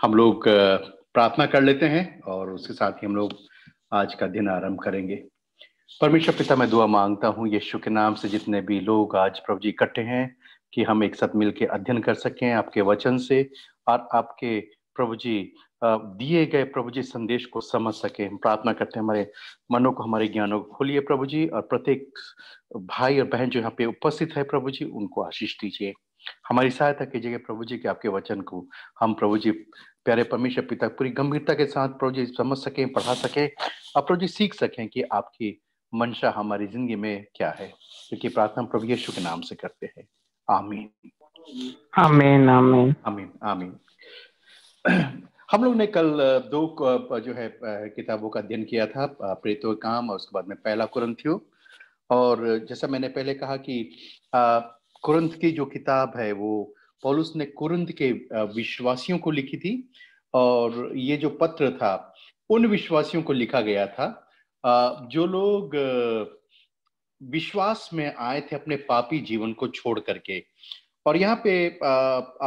हम लोग प्रार्थना कर लेते हैं और उसके साथ ही हम लोग आज का दिन आरंभ करेंगे परमेश्वर पिता मैं दुआ मांगता हूँ यीशु के नाम से जितने भी लोग आज प्रभु जी इकट्ठे हैं कि हम एक साथ मिलकर अध्ययन कर सकें आपके वचन से और आपके प्रभु जी दिए गए प्रभु जी संदेश को समझ सके हम प्रार्थना करते हैं हमारे मनों को हमारे ज्ञानों को खोलिए प्रभु जी और प्रत्येक भाई और बहन जो यहाँ पे उपस्थित है प्रभु जी उनको आशीष दीजिए हमारी सहायता कीजिएगा प्रभु जी के आपके वचन को हम प्रभु जी प्यारे परमेश्वर पिता पूरी गंभीरता के साथ प्रभु जी समझ सकें पढ़ा सकें और प्रभु जी सीख सकें कि आपकी मंशा हमारी जिंदगी में क्या है क्योंकि तो प्रार्थना प्रभु यीशु के नाम से करते हैं आमीन आमीन आमीन आमीन आमीन हम लोग ने कल दो जो है किताबों का अध्ययन किया था प्रेतो काम और उसके बाद में पहला कुरंथियो और जैसा मैंने पहले कहा कि कुरंथ की जो किताब है वो पॉलुस ने कुरंद के विश्वासियों को लिखी थी और ये जो पत्र था उन विश्वासियों को लिखा गया था जो लोग विश्वास में आए थे अपने पापी जीवन को छोड़ करके और यहाँ पे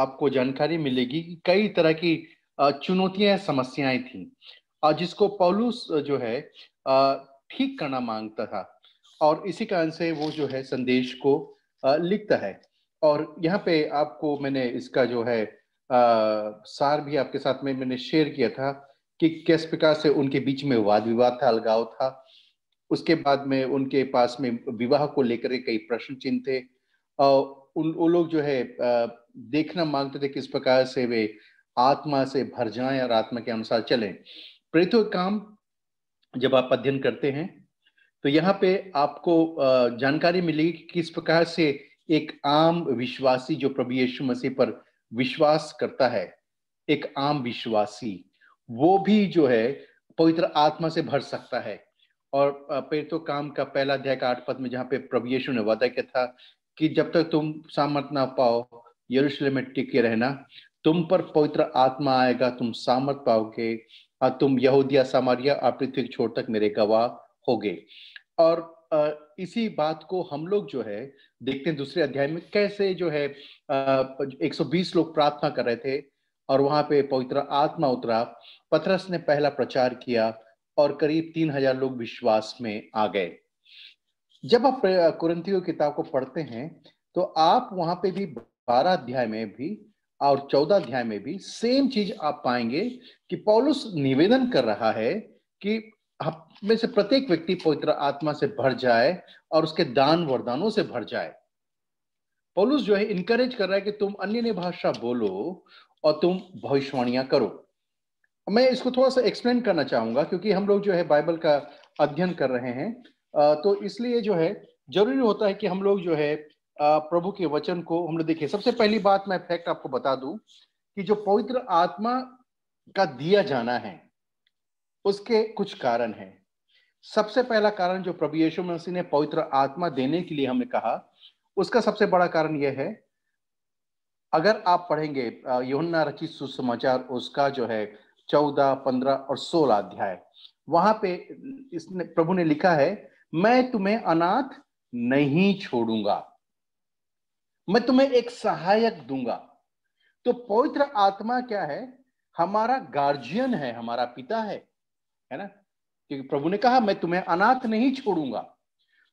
आपको जानकारी मिलेगी कि कई तरह की चुनौतियां समस्याएं थी जिसको पौलुस जो है ठीक करना मांगता था और इसी कारण से वो जो है संदेश को लिखता है और यहाँ पे आपको मैंने इसका जो है आ, सार भी आपके साथ में मैंने शेयर किया था कि किस प्रकार से उनके बीच में वाद विवाद था अलगाव था उसके बाद में उनके पास में विवाह को लेकर कई प्रश्न चिन्ह थे और उन वो लोग जो है देखना मांगते थे किस प्रकार से वे आत्मा से भर जाएं और आत्मा के अनुसार चलें प्रेतो काम जब आप अध्ययन करते हैं तो यहाँ पे आपको जानकारी मिलेगी कि किस प्रकार से एक आम विश्वासी जो प्रभु यीशु मसीह पर विश्वास करता है एक आम विश्वासी वो भी जो है पवित्र आत्मा से भर सकता है और पेटो काम का पहला अध्याय आठ पद में जहाँ पे प्रभु यीशु ने वादा किया था कि जब तक तुम सामर्थ ना पाओ यरूशलेम में टिके रहना तुम पर पवित्र आत्मा आएगा तुम सामर्थ पाओगे और तुम यहूदिया सामारिया और पृथ्वी छोड़ तक मेरे गवाह होगे और इसी बात को हम लोग जो है देखते हैं दूसरे अध्याय में कैसे जो है एक लोग प्रार्थना कर रहे थे और वहां पे पवित्र आत्मा उतरा पथरस ने पहला प्रचार किया और करीब तीन हजार लोग विश्वास में आ गए जब आप कुरंतियों किताब को पढ़ते हैं तो आप वहां पे भी बारह अध्याय में भी और चौदह अध्याय में भी सेम चीज आप पाएंगे कि पौलुस निवेदन कर रहा है कि आप में से प्रत्येक व्यक्ति पवित्र आत्मा से भर जाए और उसके दान वरदानों से भर जाए पौलुस जो है इनकरेज कर रहा है कि तुम अन्य भाषा बोलो और तुम भविष्यवाणियां करो मैं इसको थोड़ा सा एक्सप्लेन करना चाहूंगा क्योंकि हम लोग जो है बाइबल का अध्ययन कर रहे हैं तो इसलिए जो है जरूरी होता है कि हम लोग जो है प्रभु के वचन को हम लोग देखिए सबसे पहली बात मैं फैक्ट आपको बता दूं कि जो पवित्र आत्मा का दिया जाना है उसके कुछ कारण हैं सबसे पहला कारण जो प्रभु यीशु मसीह ने पवित्र आत्मा देने के लिए हमें कहा उसका सबसे बड़ा कारण यह है अगर आप पढ़ेंगे योहन्ना रचित सुसमाचार उसका जो है चौदह पंद्रह और सोलह अध्याय वहां पे इसने प्रभु ने लिखा है मैं तुम्हें अनाथ नहीं छोड़ूंगा मैं तुम्हें एक सहायक दूंगा तो पवित्र आत्मा क्या है हमारा गार्जियन है हमारा पिता है है ना क्योंकि प्रभु ने कहा मैं तुम्हें अनाथ नहीं छोड़ूंगा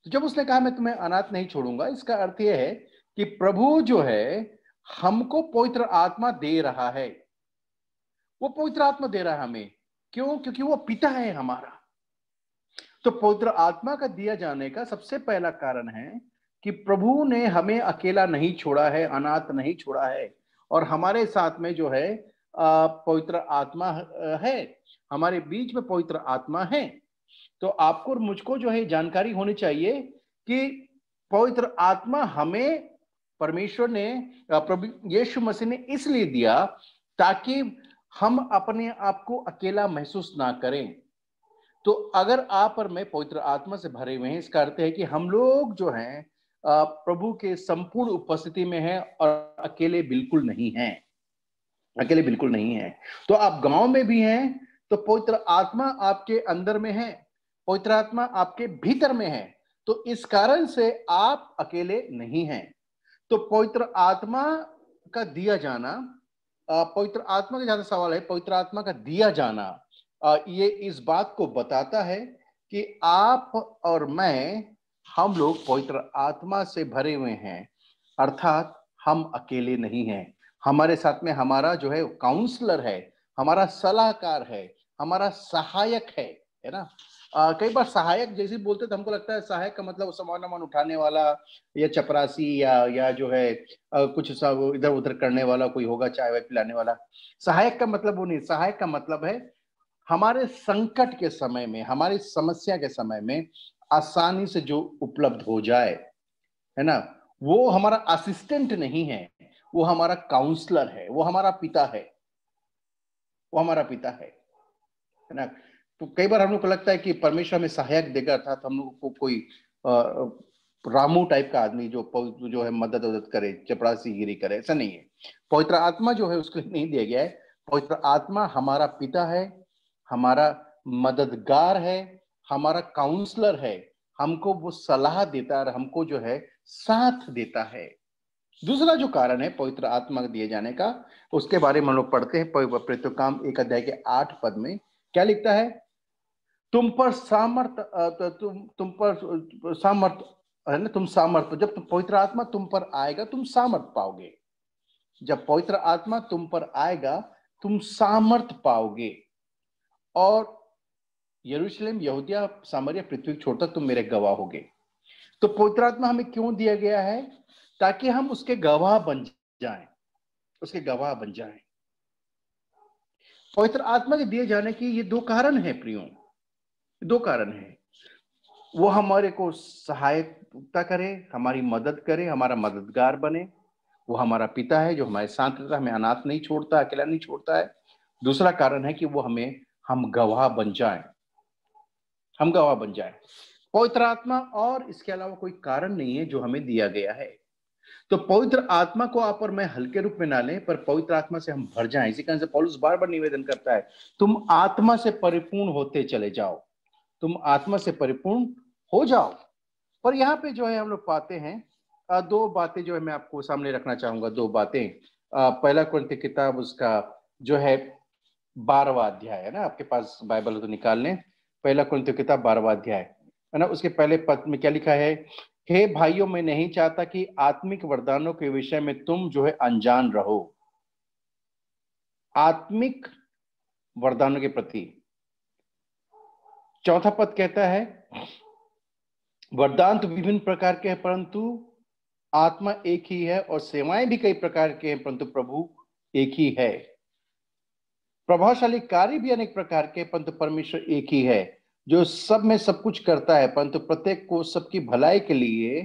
तो जब उसने कहा मैं तुम्हें अनाथ नहीं छोड़ूंगा इसका अर्थ यह है कि प्रभु जो है हमको पवित्र आत्मा दे रहा है वो पवित्र आत्मा दे रहा है हमें क्यों क्योंकि वो पिता है हमारा तो पवित्र आत्मा का दिया जाने का सबसे पहला कारण है कि प्रभु ने हमें अकेला नहीं छोड़ा है अनाथ नहीं छोड़ा है और हमारे साथ में जो है पवित्र आत्मा है हमारे बीच में पवित्र आत्मा है तो आपको और मुझको जो है जानकारी होनी चाहिए कि पवित्र आत्मा हमें परमेश्वर ने प्रभु यीशु मसीह ने इसलिए दिया ताकि हम अपने आप को अकेला महसूस ना करें तो अगर आप और मैं पवित्र आत्मा से भरे हुए हैं इसका अर्थ है कि हम लोग जो हैं प्रभु के संपूर्ण उपस्थिति में हैं और अकेले बिल्कुल नहीं हैं अकेले बिल्कुल नहीं है तो आप गांव में भी हैं तो पवित्र आत्मा आपके अंदर में है पवित्र आत्मा आपके भीतर में है तो इस कारण से आप अकेले नहीं हैं तो पवित्र आत्मा का दिया जाना पवित्र आत्मा का ज्यादा सवाल है पवित्र आत्मा का दिया जाना ये इस बात को बताता है कि आप और मैं हम लोग पवित्र आत्मा से भरे हुए हैं अर्थात हम अकेले नहीं हैं हमारे साथ में हमारा जो है काउंसलर है हमारा सलाहकार है हमारा सहायक है है ना आ, कई बार सहायक जैसे बोलते तो हमको लगता है सहायक का मतलब सामान वामान उठाने वाला या चपरासी या या जो है आ, कुछ सब इधर उधर करने वाला कोई होगा चाय वाय पिलाने वाला सहायक का मतलब वो नहीं सहायक का मतलब है हमारे संकट के समय में हमारी समस्या के समय में आसानी से जो उपलब्ध हो जाए है ना वो हमारा असिस्टेंट नहीं है वो हमारा काउंसलर है वो हमारा पिता है वो हमारा पिता है है ना तो कई बार हम लोग को लगता है कि परमेश्वर हमें सहायक देगा अर्थात हम लोग को कोई रामू टाइप का आदमी जो जो है मदद वदद करे चपरासी गिरी करे ऐसा नहीं है पवित्र आत्मा जो है उसको नहीं दिया गया है पवित्र आत्मा हमारा पिता है हमारा मददगार है हमारा काउंसलर है हमको वो सलाह देता है हमको जो है साथ देता है दूसरा जो कारण है पवित्र आत्मा दिए जाने का उसके बारे में हम लोग पढ़ते हैं पवित्र काम एक अध्याय के आठ पद में क्या लिखता है तुम पर सामर्थ तो तुम तुम पर सामर्थ है ना तुम सामर्थ जब तुम पवित्र आत्मा तुम पर आएगा तुम सामर्थ पाओगे जब पवित्र आत्मा तुम पर आएगा तुम सामर्थ पाओगे और यरूशलेम यहूदिया सामरिया पृथ्वी छोड़कर तुम मेरे गवाह होगे तो पवित्र आत्मा हमें क्यों दिया गया है ताकि हम उसके गवाह बन जाएं उसके गवाह बन जाएं पवित्र आत्मा के दिए जाने की ये दो कारण हैं प्रियो दो कारण हैं वो हमारे को सहायता करे हमारी मदद करे हमारा मददगार बने वो हमारा पिता है जो हमारे साथ रहता है हमें अनाथ नहीं छोड़ता अकेला नहीं छोड़ता है दूसरा कारण है कि वो हमें हम गवाह बन जाए हम गवाह बन जाए पवित्र आत्मा और इसके अलावा कोई कारण नहीं है जो हमें दिया गया है तो पवित्र आत्मा को आप और मैं हल्के रूप में ना लें पर पवित्र आत्मा से हम भर जाएं इसी कारण से पौलुस बार बार निवेदन करता है तुम आत्मा से परिपूर्ण होते चले जाओ तुम आत्मा से परिपूर्ण हो जाओ और यहाँ पे जो है हम लोग पाते हैं दो बातें जो है मैं आपको सामने रखना चाहूंगा दो बातें पहला कुंती किताब उसका जो है बारवा अध्याय है ना आपके पास बाइबल तो निकाल लें पहला कुंती किताब बारवा अध्याय है ना उसके पहले पद में क्या लिखा है हे भाइयों मैं नहीं चाहता कि आत्मिक वरदानों के विषय में तुम जो है अनजान रहो आत्मिक वरदानों के प्रति चौथा पद कहता है वरदान तो विभिन्न प्रकार के हैं परंतु आत्मा एक ही है और सेवाएं भी कई प्रकार के हैं परंतु प्रभु एक ही है प्रभावशाली कार्य भी अनेक प्रकार के परंतु परमेश्वर एक ही है जो सब में सब कुछ करता है परंतु प्रत्येक को सबकी भलाई के लिए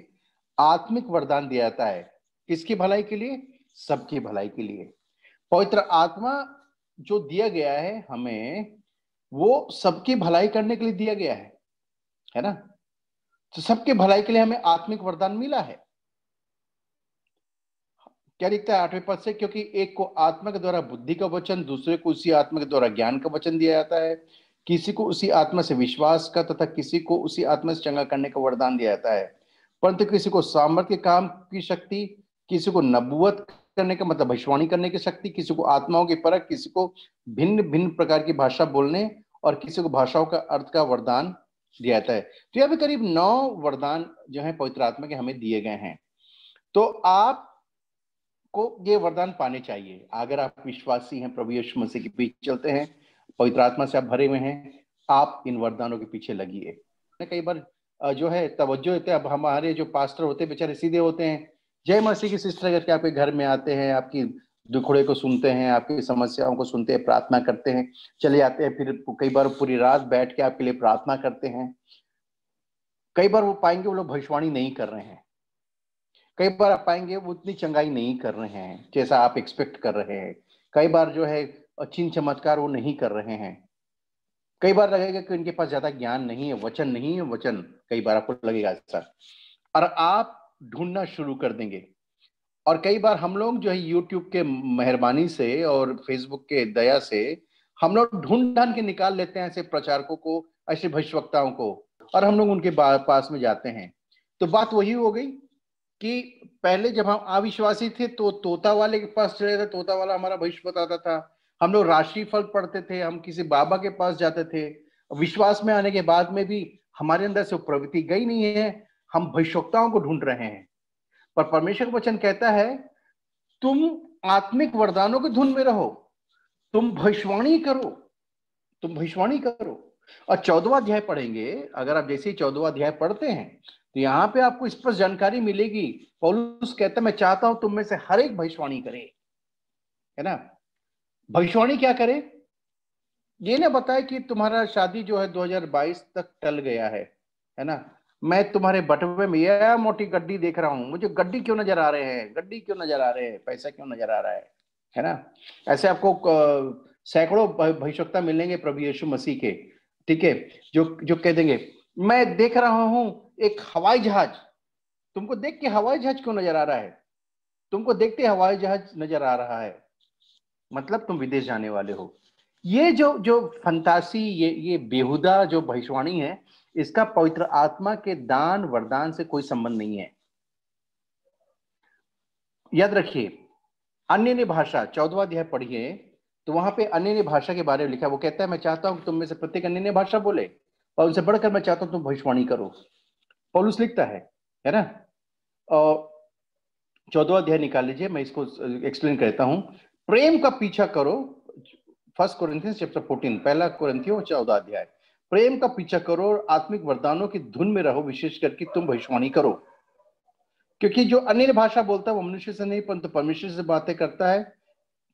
आत्मिक वरदान दिया जाता है किसकी भलाई के लिए सबकी भलाई के लिए पवित्र आत्मा जो दिया गया है हमें वो सबकी भलाई करने के लिए दिया गया है है ना तो सबके भलाई के लिए हमें आत्मिक वरदान मिला है क्या लिखता है आठवें पद से क्योंकि एक को आत्मा के द्वारा बुद्धि का वचन दूसरे को उसी आत्मा के द्वारा ज्ञान का वचन दिया जाता है किसी को उसी आत्मा से विश्वास का तथा किसी को उसी आत्मा से चंगा करने का वरदान दिया जाता है परंतु किसी को सामर्थ्य काम की शक्ति किसी को नबुवत करने का मतलब भविष्यवाणी करने की शक्ति किसी को आत्माओं की परख किसी को भिन्न भिन्न प्रकार की भाषा बोलने और किसी को भाषाओं का अर्थ का वरदान दिया जाता है तो यह भी करीब नौ वरदान जो है पवित्र आत्मा के हमें दिए गए हैं तो आप को ये वरदान पाने चाहिए अगर आप विश्वासी हैं प्रभु यीशु मसीह के बीच चलते हैं पवित्र आत्मा से आप भरे हुए हैं आप इन वरदानों के पीछे लगिए कई बार जो है तवज्जो होते अब हमारे जो पास्टर होते हैं बेचारे सीधे होते हैं जय मसीह की सिस्टर करके आपके घर में आते हैं आपकी दुखड़े को सुनते हैं आपकी समस्याओं को सुनते हैं प्रार्थना करते हैं चले जाते हैं फिर कई बार पूरी रात बैठ के आपके लिए प्रार्थना करते हैं कई बार वो पाएंगे वो लोग भविष्यवाणी नहीं कर रहे हैं कई बार आप पाएंगे वो उतनी चंगाई नहीं कर रहे हैं जैसा आप एक्सपेक्ट कर रहे हैं कई बार जो है और चीन चमत्कार वो नहीं कर रहे हैं कई बार लगेगा कि इनके पास ज्यादा ज्ञान नहीं है वचन नहीं है वचन कई बार आपको लगेगा ऐसा और आप ढूंढना शुरू कर देंगे और कई बार हम लोग जो है यूट्यूब के मेहरबानी से और फेसबुक के दया से हम लोग ढूंढ ढान के निकाल लेते हैं ऐसे प्रचारकों को ऐसे भविष्यवक्ताओं को और हम लोग उनके पास में जाते हैं तो बात वही हो गई कि पहले जब हम अविश्वासी थे तो तोता वाले के पास चले थे तोता वाला हमारा भविष्य बताता था हम लोग राशि फल पढ़ते थे हम किसी बाबा के पास जाते थे विश्वास में आने के बाद में भी हमारे अंदर से प्रवृत्ति गई नहीं है हम भविष्यताओं को ढूंढ रहे हैं पर परमेश्वर वचन कहता है तुम आत्मिक वरदानों के धुन में रहो तुम भविष्यवाणी करो तुम भविष्यवाणी करो और चौदवा अध्याय पढ़ेंगे अगर आप जैसे ही चौदवा अध्याय पढ़ते हैं तो यहां पे आपको स्पष्ट जानकारी मिलेगी पौलुस कहता मैं चाहता हूं तुम में से हर एक भविष्यवाणी करे है ना भविष्यवाणी क्या करें ये ना बताए कि तुम्हारा शादी जो है 2022 तक टल गया है है ना मैं तुम्हारे बटवे में यह मोटी गड्डी देख रहा हूँ मुझे गड्डी क्यों नजर आ रहे हैं गड्डी क्यों नजर आ रहे हैं पैसा क्यों नजर आ रहा है है ना ऐसे आपको सैकड़ों भविष्यता मिलेंगे प्रभु यीशु मसीह के ठीक है जो जो कह देंगे मैं देख रहा हूं एक हवाई जहाज तुमको देख के हवाई जहाज क्यों नजर आ रहा है तुमको देखते हवाई जहाज नजर आ रहा है मतलब तुम विदेश जाने वाले हो ये जो जो फंतासी ये ये बेहुदा जो भविष्यवाणी है इसका पवित्र आत्मा के दान वरदान से कोई संबंध नहीं है याद रखिए अन्य ने भाषा चौदवा अध्याय पढ़िए तो वहां पे अन्य ने भाषा के बारे में लिखा वो कहता है मैं चाहता हूं तुम में से प्रत्येक अन्य ने भाषा बोले और उनसे बढ़कर मैं चाहता हूं तुम भविष्यवाणी करो पौलुस लिखता है है ना और चौदवा अध्याय निकाल लीजिए मैं इसको एक्सप्लेन करता हूँ प्रेम का पीछा करो फर्स्ट कोरिंथियंस चैप्टर फोर्टीन पहला कोरिंथियो चौदह अध्याय प्रेम का पीछा करो और आत्मिक वरदानों की धुन में रहो विशेष करके तुम भविष्यवाणी करो क्योंकि जो अन्य भाषा बोलता है वो मनुष्य से नहीं परंतु परमेश्वर से बातें करता है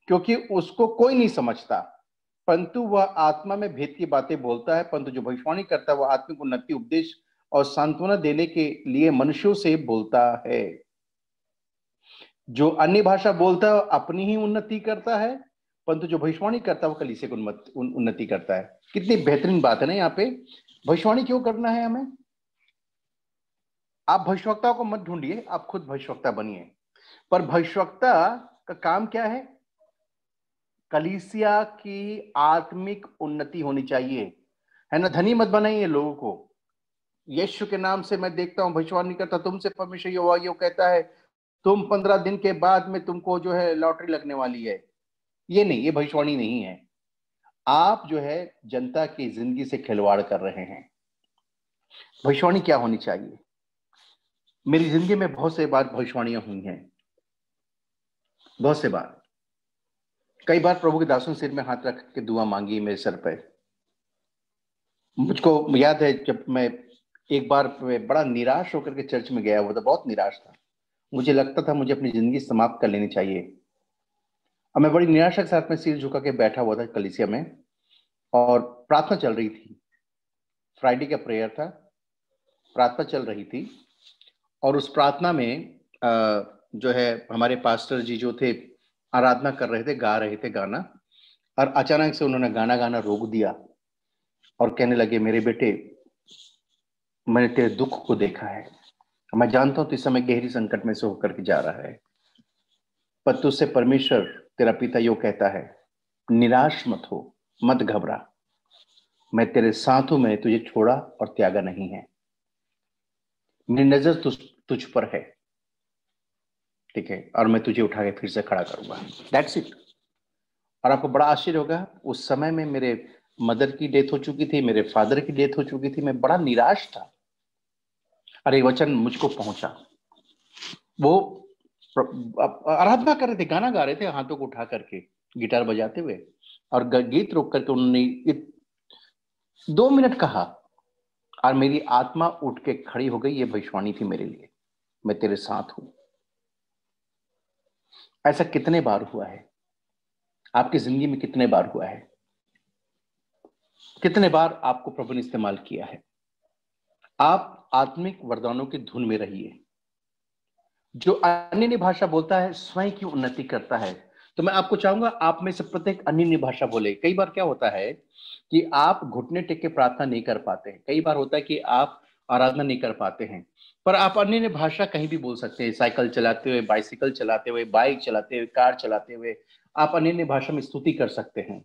क्योंकि उसको कोई नहीं समझता परंतु वह आत्मा में भेद की बातें बोलता है परंतु जो भविष्यवाणी करता है वह आत्मिक उन्नति उपदेश और सांत्वना देने के लिए मनुष्यों से बोलता है जो अन्य भाषा बोलता है अपनी ही उन्नति करता है परंतु जो भविष्यवाणी करता है वो कलिसे की उन्नति करता है कितनी बेहतरीन बात है ना यहाँ पे भविष्यवाणी क्यों करना है हमें आप भविष्यवक्ता को मत ढूंढिए आप खुद भविष्यवक्ता बनिए पर भविष्यवक्ता का काम क्या है कलीसिया की आत्मिक उन्नति होनी चाहिए है ना धनी मत बनाइए लोगों को यशु के नाम से मैं देखता हूं भविष्यवाणी करता तुमसे परमेश्वर ये कहता है तुम पंद्रह दिन के बाद में तुमको जो है लॉटरी लगने वाली है ये नहीं ये भविष्यवाणी नहीं है आप जो है जनता की जिंदगी से खिलवाड़ कर रहे हैं भविष्यवाणी क्या होनी चाहिए मेरी जिंदगी में बहुत से बार भविष्यवाणियां हुई हैं बहुत से बार कई बार प्रभु के दासों सिर में हाथ रख के दुआ मांगी मेरे सर पर मुझको याद है जब मैं एक बार मैं बड़ा निराश होकर के चर्च में गया हुआ था तो बहुत निराश था मुझे लगता था मुझे अपनी जिंदगी समाप्त कर लेनी चाहिए और मैं बड़ी निराशा के साथ में सिर झुका के बैठा हुआ था कलिसिया में और प्रार्थना चल रही थी फ्राइडे का प्रेयर था प्रार्थना चल रही थी और उस प्रार्थना में जो है हमारे पास्टर जी जो थे आराधना कर रहे थे गा रहे थे गाना और अचानक से उन्होंने गाना गाना रोक दिया और कहने लगे मेरे बेटे मैंने तेरे दुख को देखा है मैं जानता हूं तो इस समय गहरी संकट में से होकर के जा रहा है पर तुझसे परमेश्वर तेरा पिता यो कहता है निराश मत हो मत घबरा मैं तेरे साथ हूं मैं तुझे छोड़ा और त्यागा नहीं है मेरी नजर तुझ तुझ पर है ठीक है और मैं तुझे उठा के फिर से खड़ा करूंगा दैट्स इट और आपको बड़ा आश्चर्य होगा उस समय में मेरे मदर की डेथ हो चुकी थी मेरे फादर की डेथ हो चुकी थी मैं बड़ा निराश था अरे वचन मुझको पहुंचा वो आराधना कर रहे थे गाना गा रहे थे हाथों को उठा करके गिटार बजाते हुए और गीत रोक करके उन्होंने दो मिनट कहा और मेरी आत्मा उठ के खड़ी हो गई ये भविष्यवाणी थी मेरे लिए मैं तेरे साथ हूं ऐसा कितने बार हुआ है आपकी जिंदगी में कितने बार हुआ है कितने बार आपको प्रभु ने इस्तेमाल किया है आप आत्मिक वरदानों की धुन में रहिए जो अन्य भाषा बोलता है स्वयं की उन्नति करता है तो मैं आपको चाहूंगा आप में से प्रत्येक अन्य भाषा बोले कई बार क्या होता है कि आप घुटने टेक के प्रार्थना नहीं कर पाते हैं कई बार होता है कि आप आराधना नहीं कर पाते हैं पर आप अन्य भाषा कहीं भी बोल सकते हैं साइकिल चलाते हुए बाइसिकल चलाते हुए बाइक चलाते हुए कार चलाते हुए आप अन्य भाषा में स्तुति कर सकते हैं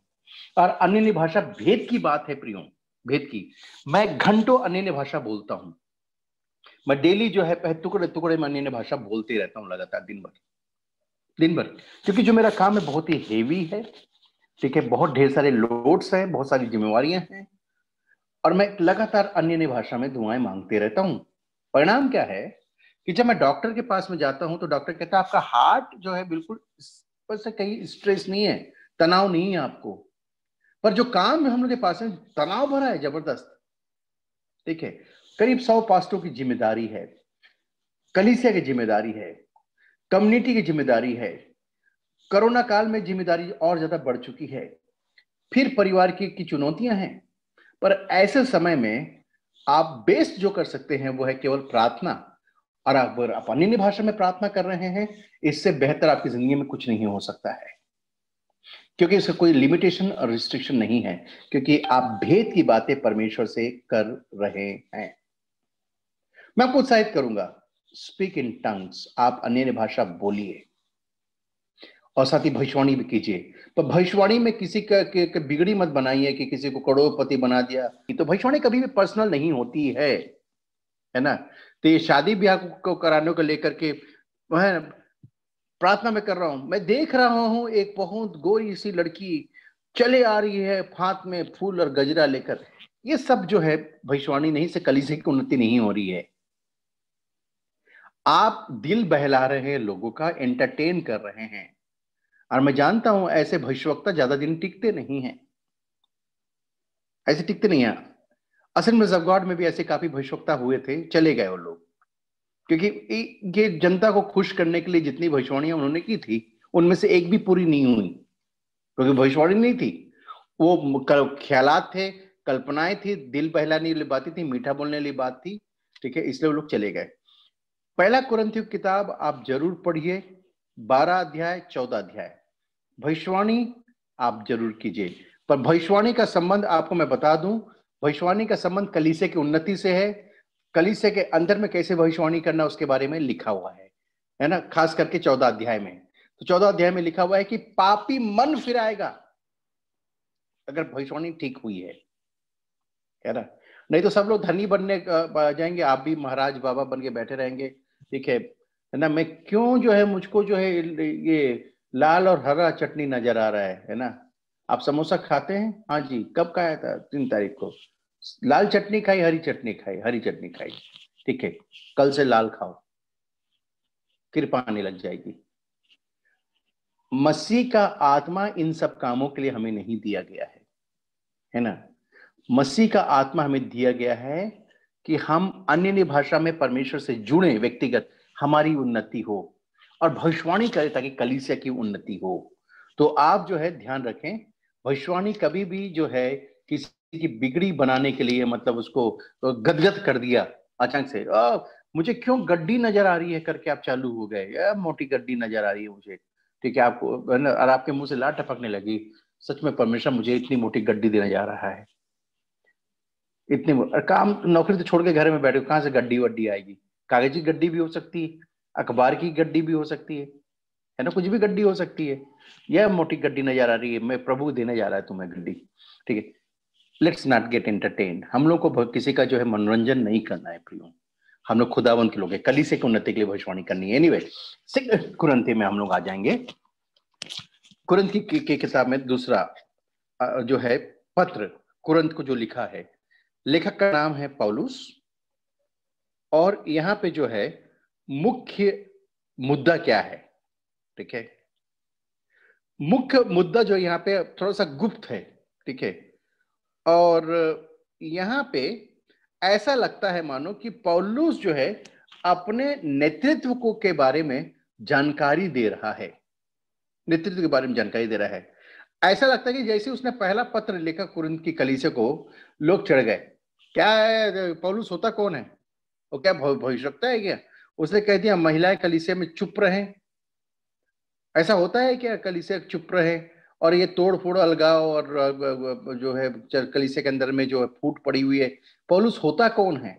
और अन्य भाषा भेद की बात है प्रियो भेद की मैं घंटों अन्य भाषा बोलता हूँ मैं डेली जो है टुकड़े टुकड़े में अन्य भाषा बोलते रहता हूं लगातार दिन भर दिन भर क्योंकि जो मेरा काम है बहुत ही हेवी है ठीक है बहुत ढेर सारे लोड्स हैं बहुत सारी जिम्मेवारियां हैं और मैं लगातार अन्य भाषा में दुआएं मांगते रहता हूँ परिणाम क्या है कि जब मैं डॉक्टर के पास में जाता हूं तो डॉक्टर कहता है आपका हार्ट जो है बिल्कुल से कहीं स्ट्रेस नहीं है तनाव नहीं है आपको पर जो काम हम लोग के पास है तनाव भरा है जबरदस्त ठीक है करीब सौ पास्टों की जिम्मेदारी है कलिसिया की जिम्मेदारी है कम्युनिटी की जिम्मेदारी है कोरोना काल में जिम्मेदारी और ज्यादा बढ़ चुकी है फिर परिवार की, की चुनौतियां हैं पर ऐसे समय में आप बेस्ट जो कर सकते हैं वो है केवल प्रार्थना और अगर आप अन्य भाषा में प्रार्थना कर रहे हैं इससे बेहतर आपकी जिंदगी में कुछ नहीं हो सकता है क्योंकि इसका कोई लिमिटेशन और रिस्ट्रिक्शन नहीं है क्योंकि आप भेद की बातें परमेश्वर से कर रहे हैं मैं आपको उत्साहित करूंगा स्पीक इन टंग्स आप अन्य भाषा बोलिए और साथ ही भविष्यवाणी भी कीजिए पर भविष्यवाणी में किसी का बिगड़ी मत बनाइए कि किसी को करोड़पति बना दिया तो भविष्यवाणी कभी भी पर्सनल नहीं होती है है ना तो ये शादी ब्याह को कराने को लेकर के वह प्रार्थना में कर रहा हूं मैं देख रहा हूं एक बहुत गोरी सी लड़की चले आ रही है हाथ में फूल और गजरा लेकर ये सब जो है भविष्यवाणी नहीं से कलीसिया की उन्नति नहीं हो रही है आप दिल बहला रहे हैं लोगों का एंटरटेन कर रहे हैं और मैं जानता हूं ऐसे भविष्यवक्ता ज्यादा दिन टिकते नहीं हैं ऐसे टिकते नहीं है असल में जब गॉड में भी ऐसे काफी भविष्यवक्ता हुए थे चले गए वो लोग क्योंकि ये जनता को खुश करने के लिए जितनी भविष्यवाणियां उन्होंने की थी उनमें से एक भी पूरी नहीं हुई क्योंकि भविष्यवाणी नहीं थी वो ख्याल थे कल्पनाएं थी दिल बहलाने वाली बातें थी मीठा बोलने वाली बात थी ठीक है इसलिए वो लोग चले गए पहला कुरंथियों किताब आप जरूर पढ़िए बारह अध्याय चौदह अध्याय भविष्यवाणी आप जरूर कीजिए पर भविष्यवाणी का संबंध आपको मैं बता दूं भविष्यवाणी का संबंध कलीसे की उन्नति से है कलिसे के अंदर में कैसे भविष्यवाणी करना उसके बारे में लिखा हुआ है है ना खास करके चौदह अध्याय में तो चौदह अध्याय में लिखा हुआ है कि पापी मन फिराएगा अगर भविष्यवाणी ठीक हुई है है ना नहीं तो सब लोग धनी बनने जाएंगे आप भी महाराज बाबा बन के बैठे रहेंगे ठीक है ना मैं क्यों जो है मुझको जो है ये लाल और हरा चटनी नजर आ रहा है है ना आप समोसा खाते हैं हाँ जी कब खाया था तीन तारीख को लाल चटनी खाई हरी चटनी खाई हरी चटनी खाई ठीक है कल से लाल खाओ कृपाने लग जाएगी मसीह का आत्मा इन सब कामों के लिए हमें नहीं दिया गया है है ना मसीह का आत्मा हमें दिया गया है कि हम अन्य भाषा में परमेश्वर से जुड़े व्यक्तिगत हमारी उन्नति हो और भविष्यवाणी करें ताकि कलिसिया की उन्नति हो तो आप जो है ध्यान रखें भविष्यवाणी कभी भी जो है किसी की बिगड़ी बनाने के लिए मतलब उसको गदगद कर दिया अचानक से आ, मुझे क्यों गड्डी नजर आ रही है करके आप चालू हो गए मोटी गड्डी नजर आ रही है मुझे ठीक है आपको और आपके मुंह से लाट टपकने लगी सच में परमेश्वर मुझे इतनी मोटी गड्डी देने जा रहा है इतनी और काम नौकरी तो छोड़ के घर में बैठे कहाँ से गड्डी वड्डी आएगी कागजी गड्डी भी हो सकती है अखबार की गड्डी भी हो सकती है है ना कुछ भी गड्डी हो सकती है यह मोटी गड्डी नजर आ रही है मैं प्रभु देने जा रहा है तुम्हें गड्डी ठीक है लेट्स नॉट गेट एंटरटेन हम लोग को किसी का जो है मनोरंजन नहीं करना है प्रियो हम लोग खुदावन के लोग हैं कली से उन्नति के लिए भविष्यवाणी करनी है एनीवे वे कुरंती में हम लोग आ जाएंगे कुरंत की, किताब में दूसरा जो है पत्र कुरंत को जो लिखा है लेखक का नाम है पौलुस और यहाँ पे जो है मुख्य मुद्दा क्या है ठीक है मुख्य मुद्दा जो यहाँ पे थोड़ा सा गुप्त है ठीक है और यहाँ पे ऐसा लगता है मानो कि पौलुस जो है अपने नेतृत्व को के बारे में जानकारी दे रहा है नेतृत्व के बारे में जानकारी दे रहा है ऐसा लगता है कि जैसे उसने पहला पत्र लिखा कुरिंद की कलीसे को लोग चढ़ गए क्या है पौलुस होता कौन है वो क्या भविष्य रखता है क्या उसने कह दिया महिलाएं कलीसिया में चुप रहे ऐसा होता है क्या कलीसिया चुप रहे और ये तोड़ फोड़ अलगाव और जो है कलीसे के अंदर में जो है फूट पड़ी हुई है पौलुस होता कौन है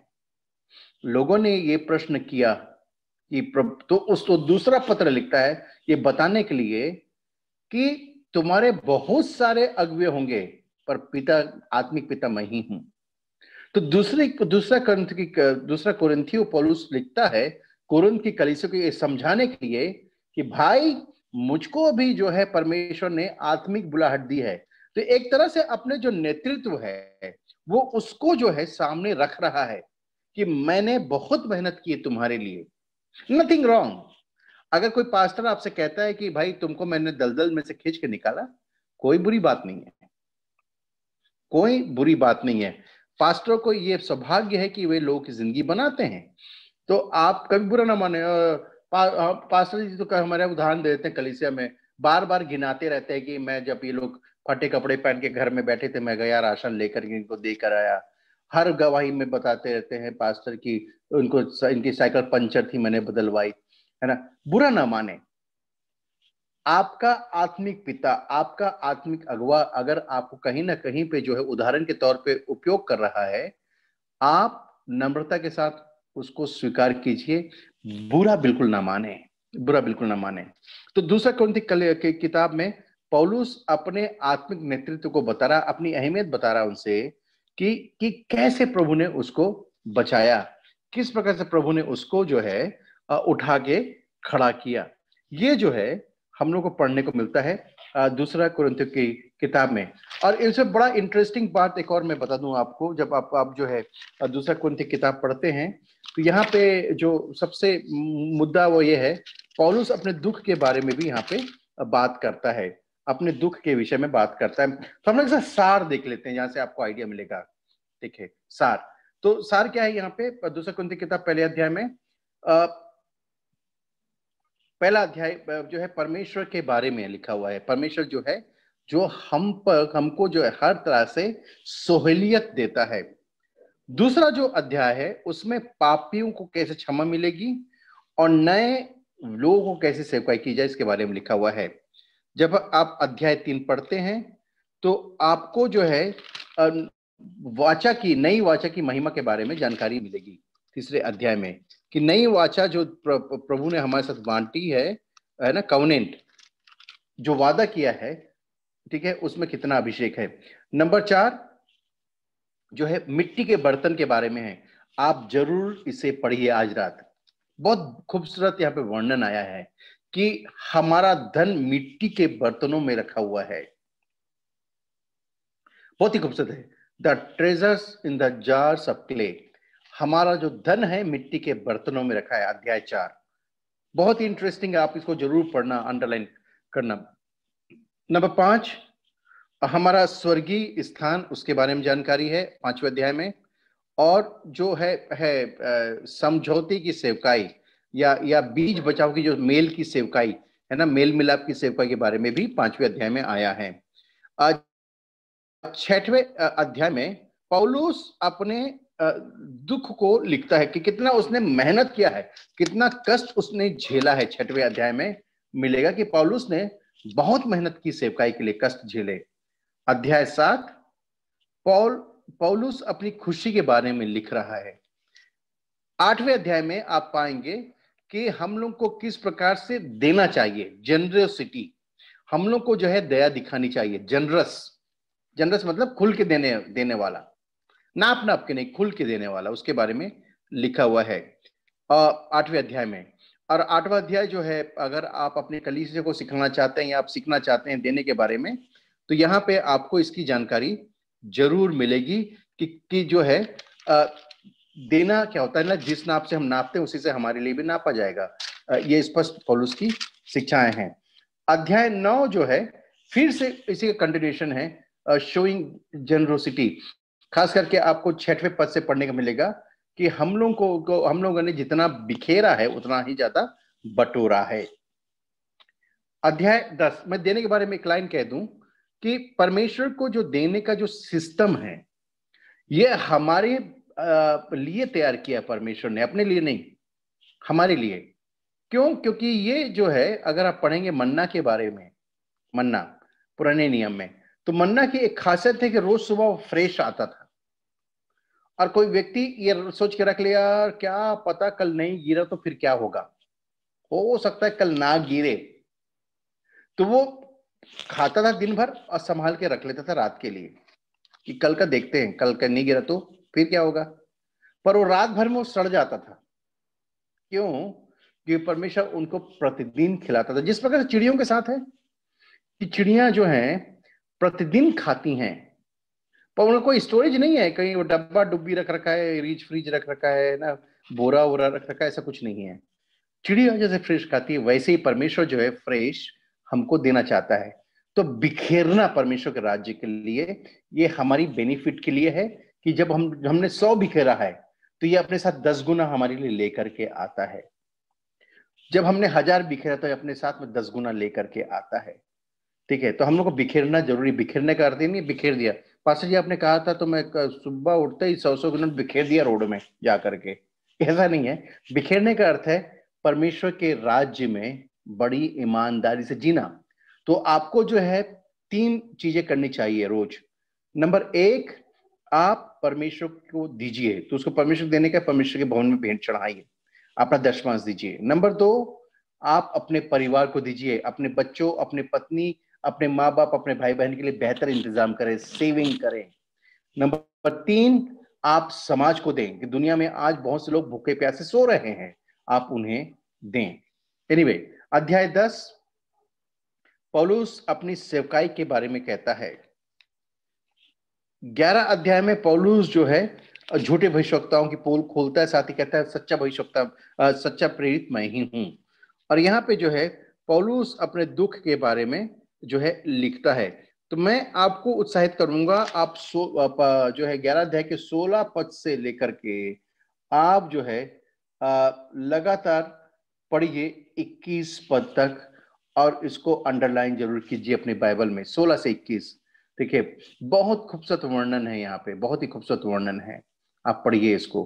लोगों ने ये प्रश्न किया कि तो उस तो दूसरा पत्र लिखता है ये बताने के लिए कि तुम्हारे बहुत सारे अगवे होंगे पर पिता आत्मिक पिता मैं ही हूं तो दूसरी दूसरा ग्रंथ की दूसरा कुरंथियो पौलुस लिखता है कुरंथ की कलिस को ये समझाने के लिए कि भाई मुझको भी जो है परमेश्वर ने आत्मिक बुलाहट दी है तो एक तरह से अपने जो नेतृत्व है वो उसको जो है सामने रख रहा है कि मैंने बहुत मेहनत की है तुम्हारे लिए नथिंग रॉन्ग अगर कोई पास्टर आपसे कहता है कि भाई तुमको मैंने दलदल में से खींच के निकाला कोई बुरी बात नहीं है कोई बुरी बात नहीं है पास्टरों को ये सौभाग्य है कि वे लोगों की जिंदगी बनाते हैं तो आप कभी बुरा ना माने पा, पास्टर जी तो हमारे उदाहरण देते हैं कलिसिया में बार बार गिनाते रहते हैं कि मैं जब ये लोग फटे कपड़े पहन के घर में बैठे थे मैं गया राशन लेकर के इनको देकर आया हर गवाही में बताते रहते हैं पास्टर की उनको इनकी साइकिल पंचर थी मैंने बदलवाई है ना बुरा ना माने आपका आत्मिक पिता आपका आत्मिक अगवा अगर आपको कहीं ना कहीं पे जो है उदाहरण के तौर पे उपयोग कर रहा है आप नम्रता के साथ उसको स्वीकार कीजिए बुरा बिल्कुल ना माने बुरा बिल्कुल ना माने तो दूसरा कौन थी किताब में पौलुस अपने आत्मिक नेतृत्व को बता रहा अपनी अहमियत बता रहा उनसे कि कि कैसे प्रभु ने उसको बचाया किस प्रकार से प्रभु ने उसको जो है उठा के खड़ा किया ये जो है हम लोग को पढ़ने को मिलता है दूसरा कुरंत की किताब में और इनसे बड़ा इंटरेस्टिंग बात एक और मैं बता दूं आपको जब आप आप जो है दूसरा कुंती किताब पढ़ते हैं तो यहाँ पे जो सबसे मुद्दा वो ये है पॉलुस अपने दुख के बारे में भी यहाँ पे बात करता है अपने दुख के विषय में बात करता है तो हम लोग सार देख लेते हैं यहाँ से आपको आइडिया मिलेगा ठीक है सार तो सार क्या है यहाँ पे दूसरा कुंती किताब पहले अध्याय में अः पहला अध्याय जो है परमेश्वर के बारे में लिखा हुआ है परमेश्वर जो है जो हम पर हमको जो है हर तरह से सहूलियत देता है दूसरा जो अध्याय है उसमें पापियों को कैसे क्षमा मिलेगी और नए लोगों को कैसे सेवकाई की जाए इसके बारे में लिखा हुआ है जब आप अध्याय तीन पढ़ते हैं तो आपको जो है वाचा की नई वाचा की महिमा के बारे में जानकारी मिलेगी तीसरे अध्याय में कि नई वाचा जो प्रभु ने हमारे साथ बांटी है है ना कवनेंट जो वादा किया है ठीक है उसमें कितना अभिषेक है नंबर चार जो है मिट्टी के बर्तन के बारे में है आप जरूर इसे पढ़िए आज रात बहुत खूबसूरत यहाँ पे वर्णन आया है कि हमारा धन मिट्टी के बर्तनों में रखा हुआ है बहुत ही खूबसूरत है the treasures in the jars of clay हमारा जो धन है मिट्टी के बर्तनों में रखा है अध्याय चार बहुत ही इंटरेस्टिंग है आप इसको जरूर पढ़ना अंडरलाइन करना नंबर पांच हमारा स्वर्गीय स्थान उसके बारे में जानकारी है पांचवें अध्याय में और जो है है समझौते की सेवकाई या या बीज बचाव की जो मेल की सेवकाई है ना मेल मिलाप की सेवकाई के बारे में भी पांचवें अध्याय में आया है आज छठवें अध्याय में पौलुस अपने दुख को लिखता है कि कितना उसने मेहनत किया है कितना कष्ट उसने झेला है छठवें अध्याय में मिलेगा कि पौलुस ने बहुत मेहनत की सेवकाई के लिए कष्ट झेले अध्याय सात पौल पौलुस अपनी खुशी के बारे में लिख रहा है आठवें अध्याय में आप पाएंगे कि हम लोग को किस प्रकार से देना चाहिए जनरसिटी हम लोग को जो है दया दिखानी चाहिए जनरस जनरस मतलब खुल के देने देने वाला नाप नाप के नहीं खुल के देने वाला उसके बारे में लिखा हुआ है आठवें अध्याय में और आठवां अध्याय जो है अगर आप अपने कलीसिया को सिखाना चाहते हैं या आप सीखना चाहते हैं देने के बारे में तो यहाँ पे आपको इसकी जानकारी जरूर मिलेगी कि, कि जो है आ, देना क्या होता है ना जिस नाप से हम नापते हैं उसी से हमारे लिए भी नापा जाएगा आ, ये स्पष्ट पॉलुस की शिक्षाएं हैं अध्याय नौ जो है फिर से इसी का कंटिन्यूशन है शोइंग जनरोसिटी खास करके आपको छठवें पद से पढ़ने को मिलेगा कि हम लोग को, को हम लोगों ने जितना बिखेरा है उतना ही ज्यादा बटोरा है अध्याय दस मैं देने के बारे में एक लाइन कह दूं कि परमेश्वर को जो देने का जो सिस्टम है ये हमारे लिए तैयार किया परमेश्वर ने अपने लिए नहीं हमारे लिए क्यों क्योंकि ये जो है अगर आप पढ़ेंगे मन्ना के बारे में मन्ना पुराने नियम में तो मन्ना की एक खासियत है कि रोज सुबह वो फ्रेश आता था और कोई व्यक्ति ये सोच के रख लिया क्या पता कल नहीं गिरा तो फिर क्या होगा हो सकता है कल ना गिरे तो वो खाता था दिन भर और संभाल के रख लेता था रात के लिए कि कल का देखते हैं कल का नहीं गिरा तो फिर क्या होगा पर वो रात भर में वो सड़ जाता था क्यों कि परमेश्वर उनको प्रतिदिन खिलाता था जिस प्रकार चिड़ियों के साथ है कि चिड़िया जो है प्रतिदिन खाती हैं पर उनका कोई स्टोरेज नहीं है कहीं वो डब्बा डुब्बी रख रखा है रीच फ्रिज रख रखा है ना बोरा वोरा रख रखा है ऐसा कुछ नहीं है चिड़िया जैसे फ्रेश खाती है वैसे ही परमेश्वर जो है फ्रेश हमको देना चाहता है तो बिखेरना परमेश्वर के राज्य के लिए ये हमारी बेनिफिट के लिए है कि जब हम हमने सौ बिखेरा है तो ये अपने साथ दस गुना हमारे लिए लेकर के आता है जब हमने हजार बिखेरा तो ये अपने साथ में दस गुना लेकर के आता है ठीक है तो हम लोग को बिखेरना जरूरी बिखेरने का अर्थ नहीं बिखेर दिया पास जी आपने कहा था तो मैं सुबह उठते ही सौ सौ किलोमीटर बिखेर दिया रोड में जा करके ऐसा नहीं है बिखेरने का अर्थ है परमेश्वर के राज्य में बड़ी ईमानदारी से जीना तो आपको जो है तीन चीजें करनी चाहिए रोज नंबर एक आप परमेश्वर को दीजिए तो उसको परमेश्वर देने का परमेश्वर के भवन में भेंट चढ़ाइए अपना दशमांश दीजिए नंबर दो आप अपने परिवार को दीजिए अपने बच्चों अपने पत्नी अपने माँ बाप अपने भाई बहन के लिए बेहतर इंतजाम करें सेविंग करें नंबर तीन आप समाज को दें कि दुनिया में आज बहुत से लोग भूखे प्यासे सो रहे हैं आप उन्हें दें एनीवे anyway, अध्याय दस पौलुस अपनी सेवकाई के बारे में कहता है ग्यारह अध्याय में पौलुस जो है झूठे भविष्यवक्ताओं की पोल खोलता है साथ ही कहता है सच्चा भविष्यवक्ता सच्चा प्रेरित मैं ही हूं और यहाँ पे जो है पौलुस अपने दुख के बारे में जो है लिखता है तो मैं आपको उत्साहित करूंगा आप सो आप जो है ग्यारह अध्याय के सोलह पद से लेकर के आप जो है लगातार पढ़िए इक्कीस पद तक और इसको अंडरलाइन जरूर कीजिए अपने बाइबल में सोलह से इक्कीस देखिए बहुत खूबसूरत वर्णन है यहाँ पे बहुत ही खूबसूरत वर्णन है आप पढ़िए इसको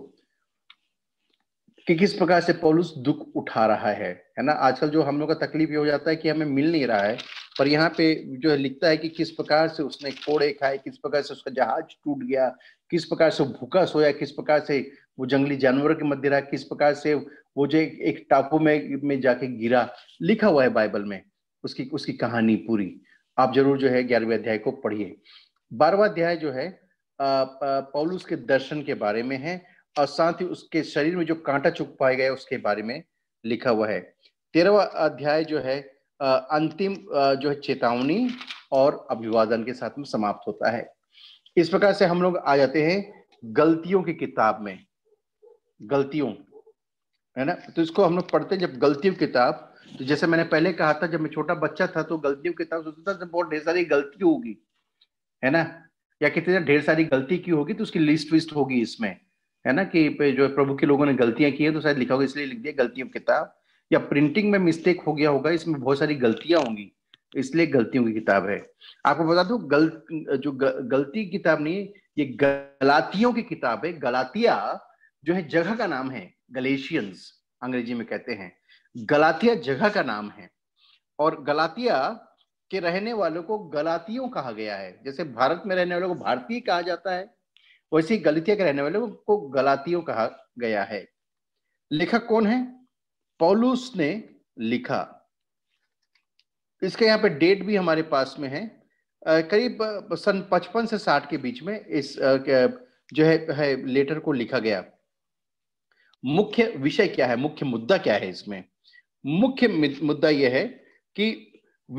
कि किस प्रकार से पौलुस दुख उठा रहा है है ना आजकल जो हम लोग का तकलीफ ये हो जाता है कि हमें मिल नहीं रहा है पर यहाँ पे जो है लिखता है कि किस प्रकार से उसने कोड़े खाए किस प्रकार से उसका जहाज टूट गया किस प्रकार से भूखा सोया किस प्रकार से वो जंगली जानवरों के मध्य रहा किस प्रकार से वो जो एक टापू में में जाके गिरा लिखा हुआ है बाइबल में उसकी उसकी कहानी पूरी आप जरूर जो है ग्यारहवें अध्याय को पढ़िए बारहवा अध्याय जो है पौलुस के दर्शन के बारे में है और साथ ही उसके शरीर में जो कांटा चुप पाए गए उसके बारे में लिखा हुआ है तेरहवा अध्याय जो है अंतिम जो है चेतावनी और अभिवादन के साथ में समाप्त होता है इस प्रकार से हम लोग आ जाते हैं गलतियों की किताब में गलतियों है ना तो इसको हम लोग पढ़ते हैं जब गलतियों किताब तो जैसे मैंने पहले कहा था जब मैं छोटा बच्चा था तो गलतियों किताब सोचता था बहुत ढेर सारी गलती होगी है ना या कितने ढेर सारी गलती की होगी तो उसकी लिस्ट विस्ट होगी इसमें है ना कि जो प्रभु के लोगों ने गलतियां की है तो शायद लिखा होगा इसलिए लिख दिया गलतियों किताब या प्रिंटिंग में मिस्टेक हो गया होगा इसमें बहुत सारी गलतियां होंगी इसलिए गलतियों की किताब है आपको बता दो गल जो ग, गलती की किताब नहीं ये गलातियों की किताब है गलातिया जो है जगह का नाम है गलेशियंस अंग्रेजी में कहते हैं गलातिया जगह का नाम है और गलातिया के रहने वालों को गलातियों कहा गया है जैसे भारत में रहने वालों को भारतीय कहा जाता है वैसे ही गलतिया के रहने वालों को गलातियों कहा गया है लेखक कौन है पॉलुस ने लिखा इसका यहाँ पे डेट भी हमारे पास में है करीब सन पचपन से साठ के बीच में इस जो है, है लेटर को लिखा गया मुख्य विषय क्या है मुख्य मुद्दा क्या है इसमें मुख्य मुद्दा यह है कि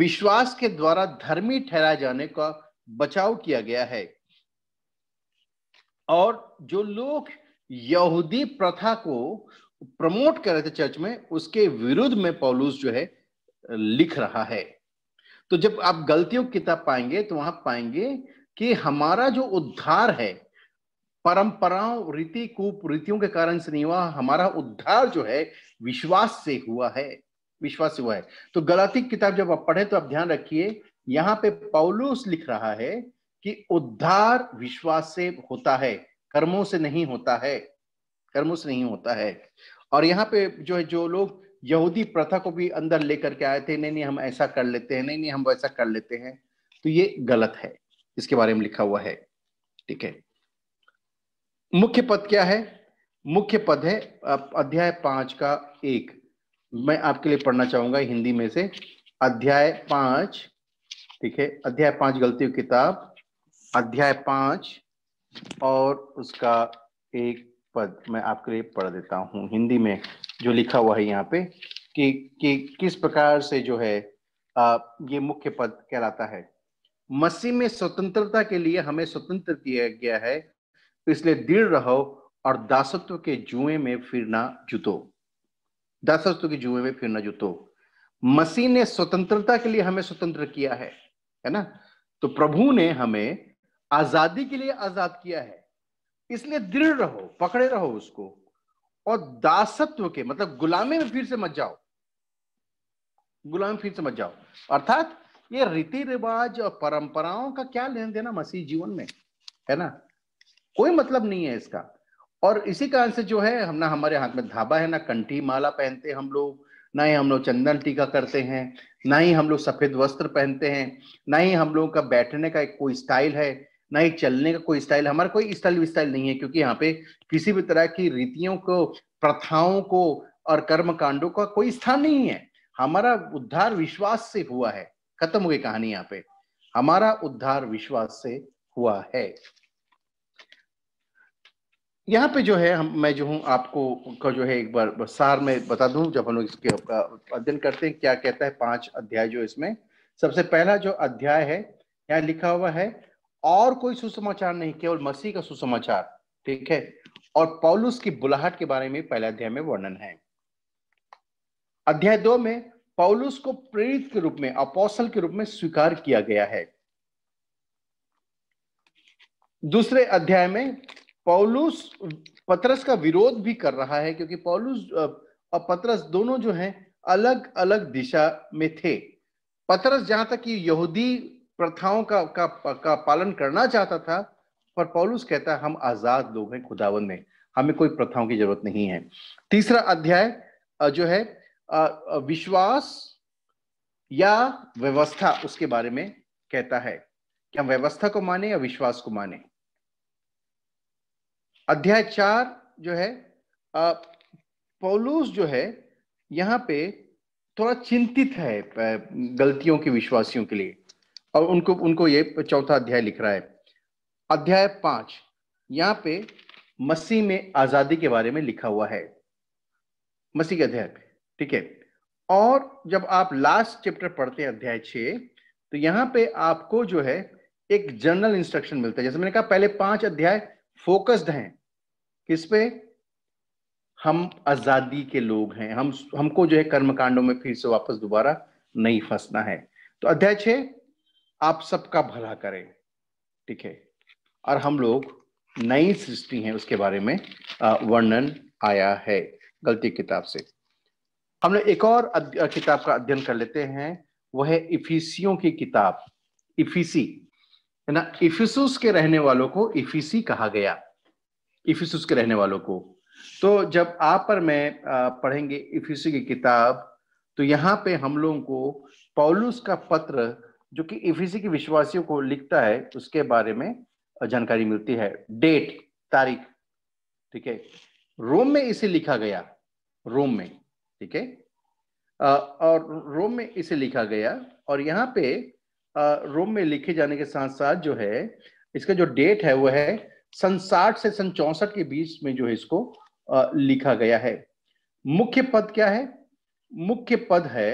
विश्वास के द्वारा धर्मी ठहराए जाने का बचाव किया गया है और जो लोग यहूदी प्रथा को प्रमोट कर रहे थे चर्च में उसके विरुद्ध में पौलूस जो है लिख रहा है तो जब आप गलतियों की किताब पाएंगे तो वहां पाएंगे कि हमारा जो उद्धार है परंपराओं रीति रीतियों के कारण से नहीं हुआ हमारा उद्धार जो है विश्वास से हुआ है विश्वास से हुआ है तो गलातिक किताब जब आप पढ़े तो आप ध्यान रखिए यहाँ पे पौलुस लिख रहा है कि उद्धार विश्वास से होता है कर्मों से नहीं होता है कर्मुस नहीं होता है और यहाँ पे जो है जो लोग यहूदी प्रथा को भी अंदर लेकर के आए थे नहीं नहीं हम ऐसा कर लेते हैं नहीं नहीं हम वैसा कर लेते हैं तो ये गलत है इसके बारे में लिखा हुआ है ठीक है मुख्य पद क्या है मुख्य पद है अध्याय पांच का एक मैं आपके लिए पढ़ना चाहूंगा हिंदी में से अध्याय पांच ठीक है अध्याय पांच गलतियों किताब अध्याय पांच और उसका एक पद मैं आपके लिए पढ़ देता हूँ हिंदी में जो लिखा हुआ है यहाँ पे कि कि किस प्रकार से जो है आ, ये मुख्य पद कहलाता है मसीह में स्वतंत्रता के लिए हमें स्वतंत्र किया गया है इसलिए दृढ़ रहो और दासत्व के जुए में फिरना जुतो दासत्व के जुए में फिरना जुतो मसीह ने स्वतंत्रता के लिए हमें स्वतंत्र किया है है ना तो प्रभु ने हमें आजादी के लिए आजाद किया है इसलिए दृढ़ रहो पकड़े रहो उसको और दासत्व के मतलब गुलामी में फिर से मत जाओ गुलामी फिर से मत जाओ अर्थात ये रीति रिवाज और परंपराओं का क्या लेन देना मसीह जीवन में है ना कोई मतलब नहीं है इसका और इसी कारण से जो है हम ना हमारे हाथ में धाबा है ना कंठी माला पहनते हम लोग ना ही हम लोग चंदन टीका करते हैं ना ही हम लोग सफेद वस्त्र पहनते हैं ना ही हम लोगों का बैठने का एक कोई स्टाइल है ना ही चलने का कोई स्टाइल हमारा कोई स्टाइल विस्टाइल नहीं है क्योंकि यहाँ पे किसी भी तरह की रीतियों को प्रथाओं को और कर्म कांडों का कोई स्थान नहीं है हमारा उद्धार विश्वास से हुआ है खत्म हो गई कहानी यहाँ पे हमारा उद्धार विश्वास से हुआ है यहाँ पे जो है हम मैं जो हूँ आपको का जो है एक बार सार में बता दू जब हम लोग इसके अध्ययन करते हैं क्या कहता है पांच अध्याय जो इसमें सबसे पहला जो अध्याय है यहाँ लिखा हुआ है और कोई सुसमाचार नहीं केवल मसीह का सुसमाचार ठीक है और पौलुस की बुलाहट के बारे में पहले अध्याय में वर्णन है अध्याय दो में पौलुस को प्रेरित के रूप में अपोसल के रूप में स्वीकार किया गया है दूसरे अध्याय में पौलुस पतरस का विरोध भी कर रहा है क्योंकि पौलुस और पतरस दोनों जो हैं अलग अलग दिशा में थे पतरस जहां तक यहूदी प्रथाओं का, का का पालन करना चाहता था पर पौलुस कहता है हम आजाद लोग हैं खुदावन में हमें कोई प्रथाओं की जरूरत नहीं है तीसरा अध्याय जो है विश्वास या व्यवस्था उसके बारे में कहता है कि हम व्यवस्था को माने या विश्वास को माने अध्याय चार जो है पौलुस जो है यहां पे थोड़ा चिंतित है गलतियों के विश्वासियों के लिए और उनको उनको ये चौथा अध्याय लिख रहा है अध्याय पांच यहां पे मसीह में आजादी के बारे में लिखा हुआ है मसीह के अध्याय पे ठीक है और जब आप लास्ट चैप्टर पढ़ते हैं अध्याय छे तो यहां पे आपको जो है एक जनरल इंस्ट्रक्शन मिलता है जैसे मैंने कहा पहले पांच अध्याय फोकस्ड हैं किस पे हम आजादी के लोग हैं हम हमको जो है कर्मकांडों में फिर से वापस दोबारा नहीं फंसना है तो अध्याय छे आप सबका भला करें ठीक है और हम लोग नई सृष्टि है उसके बारे में वर्णन आया है गलती किताब से हम लोग एक और किताब का अध्ययन कर लेते हैं वह है इफिसियों की किताब इफिसी है ना इफिसुस के रहने वालों को इफिसी कहा गया इफिसुस के रहने वालों को तो जब आप पर मैं पढ़ेंगे इफिसी की किताब तो यहाँ पे हम लोगों को पौलुस का पत्र जो कि एफीसी के विश्वासियों को लिखता है उसके बारे में जानकारी मिलती है डेट तारीख ठीक है रोम में इसे लिखा गया रोम में ठीक है और रोम में इसे लिखा गया और यहाँ पे रोम में लिखे जाने के साथ साथ जो है इसका जो डेट है वो है सन साठ से सन चौसठ के बीच में जो है इसको लिखा गया है मुख्य पद क्या है मुख्य पद है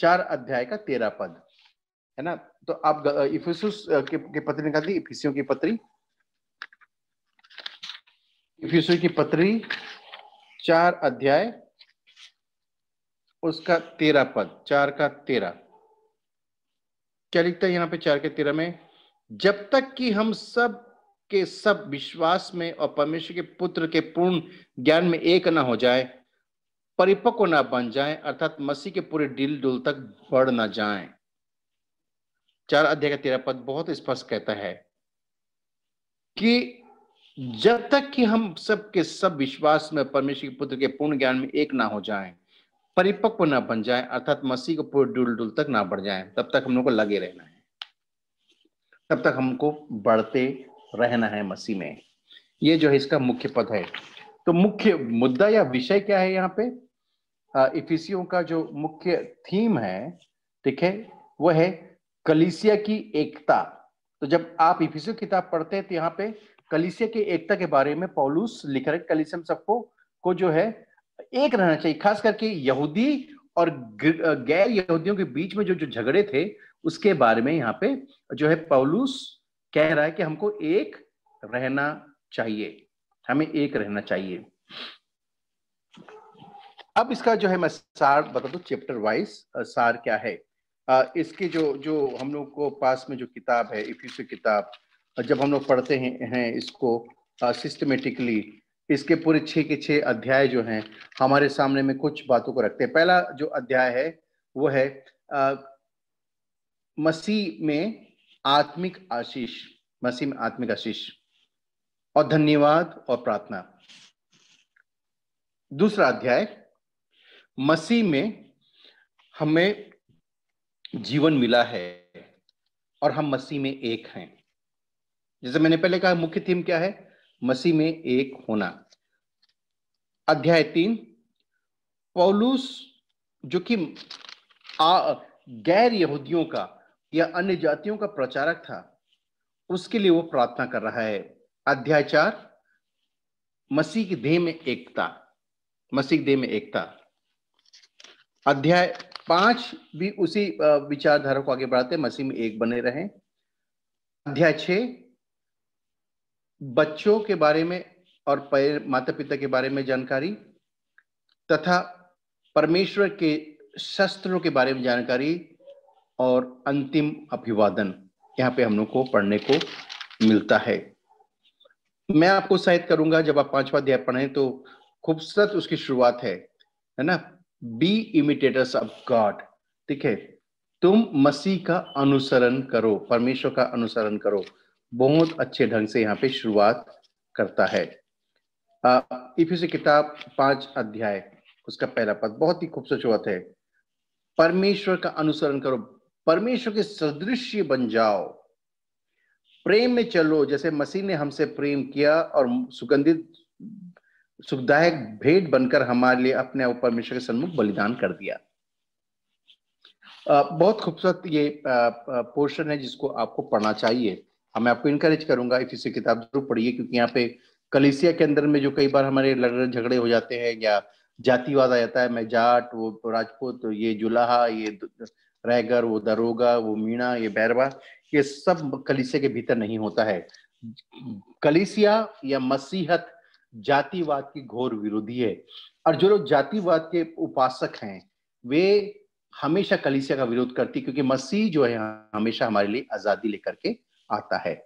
चार अध्याय का तेरह पद है ना तो आप इफिसुस के, के पत्री निकाल दी इफिसियों की पत्री इफिसियों की पत्री चार अध्याय उसका तेरह पद चार का तेरह क्या लिखता है यहाँ पे चार के तेरह में जब तक कि हम सब के सब विश्वास में और परमेश्वर के पुत्र के पूर्ण ज्ञान में एक ना हो जाए परिपक्व ना बन जाए अर्थात मसीह के पूरे डील डुल तक बढ़ ना जाए चार अध्याय का तेरा पद बहुत स्पष्ट कहता है कि जब तक कि हम सब के सब विश्वास में परमेश्वर के पुत्र के पूर्ण ज्ञान में एक ना हो जाएं परिपक्व ना बन जाए अर्थात मसीह को पूरे डुल डुल तक ना बढ़ जाए तब तक हम लोग को लगे रहना है तब तक हमको बढ़ते रहना है मसीह में ये जो है इसका मुख्य पद है तो मुख्य मुद्दा या विषय क्या है यहाँ पे इफिसियों का जो मुख्य थीम है ठीक है वह है कलिसिया की एकता तो जब आप इफिसो किताब पढ़ते हैं तो यहाँ पे कलिसिया की एकता के बारे में पौलूस लिख रहे कलिसम सबको को जो है एक रहना चाहिए खास करके यहूदी और गैर यहूदियों के बीच में जो जो झगड़े थे उसके बारे में यहाँ पे जो है पौलूस कह रहा है कि हमको एक रहना चाहिए हमें एक रहना चाहिए अब इसका जो है मैं सार बता दू चैप्टर वाइज सार क्या है इसके जो जो हम लोग को पास में जो किताब है इफ्यू से किताब जब हम लोग पढ़ते हैं, हैं इसको सिस्टमेटिकली इसके पूरे छः के छः अध्याय जो हैं हमारे सामने में कुछ बातों को रखते हैं पहला जो अध्याय है वो है आ, मसीह में आत्मिक आशीष मसीह में आत्मिक आशीष और धन्यवाद और प्रार्थना दूसरा अध्याय मसीह में हमें जीवन मिला है और हम मसीह में एक हैं जैसे मैंने पहले कहा मुख्य थीम क्या है मसीह में एक होना अध्याय तीन पौलूस जो कि गैर यहूदियों का या अन्य जातियों का प्रचारक था उसके लिए वो प्रार्थना कर रहा है अध्याय चार मसीह के देह में एकता मसीह देह में एकता अध्याय पांच भी उसी विचारधारा को आगे बढ़ाते मसीह में एक बने रहे अध्याय छ बच्चों के बारे में और माता पिता के बारे में जानकारी तथा परमेश्वर के शस्त्रों के बारे में जानकारी और अंतिम अभिवादन यहाँ पे हम लोग को पढ़ने को मिलता है मैं आपको सहायता करूंगा जब आप पांचवा अध्याय पढ़ें तो खूबसूरत उसकी शुरुआत है है ना बी इमिटेटर्स ऑफ गॉड ठीक है तुम मसीह का अनुसरण करो परमेश्वर का अनुसरण करो बहुत अच्छे ढंग से यहाँ पे शुरुआत करता है इफिस किताब पांच अध्याय उसका पहला पद बहुत ही खूबसूरत शुरुआत है परमेश्वर का अनुसरण करो परमेश्वर के सदृश बन जाओ प्रेम में चलो जैसे मसीह ने हमसे प्रेम किया और सुगंधित सुखदायक भेंट बनकर हमारे लिए अपने ऊपर मिश्र के सन्मुख बलिदान कर दिया बहुत खूबसूरत ये पोर्शन है जिसको आपको पढ़ना चाहिए हमें आपको इनकरेज करूंगा इफ इसे किताब जरूर पढ़िए क्योंकि यहाँ पे कलिसिया के अंदर में जो कई बार हमारे लड़ झगड़े हो जाते हैं या जातिवाद आ जाता है मैं जाट वो राजपूत ये जुलाहा ये रैगर वो दरोगा वो मीणा ये बैरवा ये सब कलिसिया के भीतर नहीं होता है कलिसिया या मसीहत जातिवाद की घोर विरोधी है और जो लोग जातिवाद के उपासक हैं वे हमेशा कलिसिया का विरोध करती क्योंकि मसीह जो है हमेशा हमारे लिए आजादी लेकर के आता है